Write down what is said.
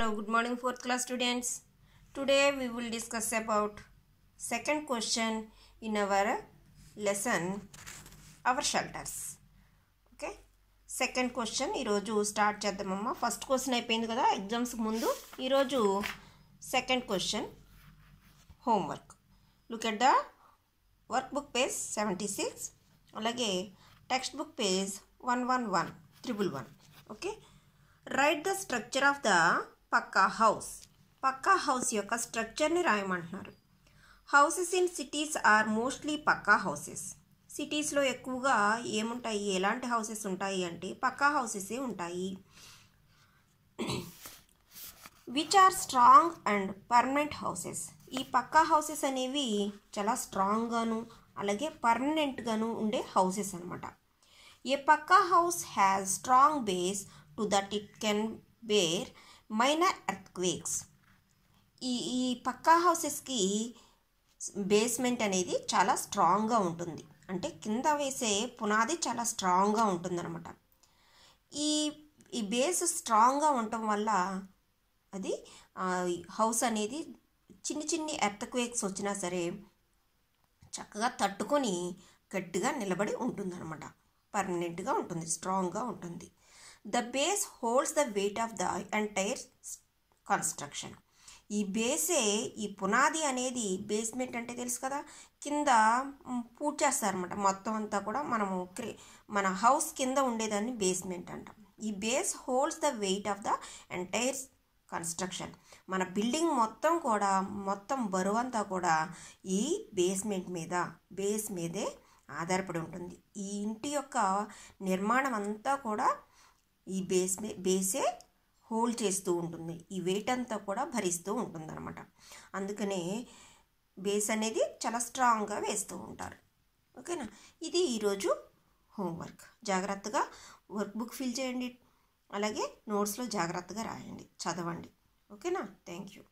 Hello, good morning, fourth class students. Today we will discuss about second question in our lesson, our shelters. Okay, second question. ఈరోజు start చేద్దామమ్మా first question అయిపోయింది కదా exams ముందు ఈరోజు second question homework look at the workbook page seventy six అలాగే textbook page one one one triple one okay write the structure of the pucca house pucca house యొక్క స్ట్రక్చర్ని రాయమంటున్నారు houses in cities are mostly pucca houses సిటీస్లో ఎక్కువగా ఏముంటాయి ఎలాంటి houses ఉంటాయి అంటే పక్కా హౌసెసే ఉంటాయి which are strong and permanent houses ఈ పక్కా హౌసెస్ అనేవి చాలా స్ట్రాంగ్గాను అలాగే పర్మనెంట్గాను ఉండే హౌసెస్ అనమాట a pucca house has strong base to that it can bear minor earthquakes ఈ ఈ పక్కా హౌసెస్కి బేస్మెంట్ అనేది చాలా స్ట్రాంగ్గా ఉంటుంది అంటే కింద వేసే పునాది చాలా స్ట్రాంగ్గా ఉంటుందన్నమాట ఈ ఈ బేస్ స్ట్రాంగ్గా ఉండటం వల్ల అది హౌస్ అనేది చిన్ని చిన్ని ఎర్త్క్వేక్స్ వచ్చినా సరే చక్కగా తట్టుకొని గట్టిగా నిలబడి ఉంటుందన్నమాట పర్మనెంట్గా ఉంటుంది స్ట్రాంగ్గా ఉంటుంది the base holds the weight of the entire construction ఈ బేసే ఈ పునాది అనేది బేస్మెంట్ అంటే తెలుసు కదా కింద అనమాట మొత్తం అంతా కూడా మనము క్రి మన హౌస్ కింద ఉండేదాన్ని బేస్మెంట్ అంటాం ఈ base holds the weight of the entire construction మన బిల్డింగ్ మొత్తం కూడా మొత్తం బరువు అంతా కూడా ఈ బేస్మెంట్ మీద బేస్ మీదే ఆధారపడి ఉంటుంది ఈ ఇంటి యొక్క నిర్మాణం అంతా కూడా ఈ బేస్ బేసే హోల్డ్ చేస్తూ ఉంటుంది ఈ వెయిట్ అంతా కూడా భరిస్తూ ఉంటుంది అనమాట అందుకనే బేస్ అనేది చాలా స్ట్రాంగ్గా వేస్తూ ఉంటారు ఓకేనా ఇది ఈరోజు హోంవర్క్ జాగ్రత్తగా వర్క్ బుక్ ఫిల్ చేయండి అలాగే నోట్స్లో జాగ్రత్తగా రాయండి చదవండి ఓకేనా థ్యాంక్ యూ